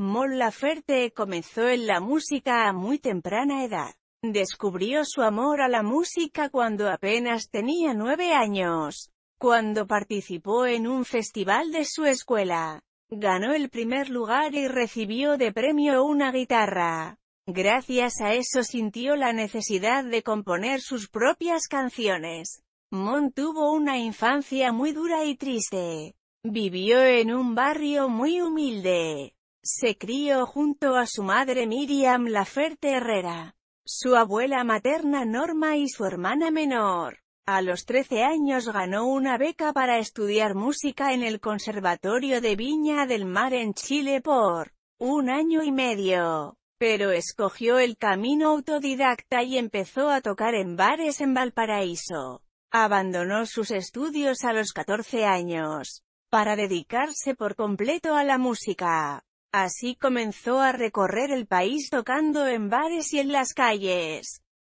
Mon Laferte comenzó en la música a muy temprana edad. Descubrió su amor a la música cuando apenas tenía nueve años, cuando participó en un festival de su escuela. Ganó el primer lugar y recibió de premio una guitarra. Gracias a eso sintió la necesidad de componer sus propias canciones. Mon tuvo una infancia muy dura y triste. Vivió en un barrio muy humilde. Se crió junto a su madre Miriam Laferte Herrera, su abuela materna Norma y su hermana menor. A los 13 años ganó una beca para estudiar música en el Conservatorio de Viña del Mar en Chile por un año y medio, pero escogió el camino autodidacta y empezó a tocar en bares en Valparaíso. Abandonó sus estudios a los 14 años, para dedicarse por completo a la música. Así comenzó a recorrer el país tocando en bares y en las calles.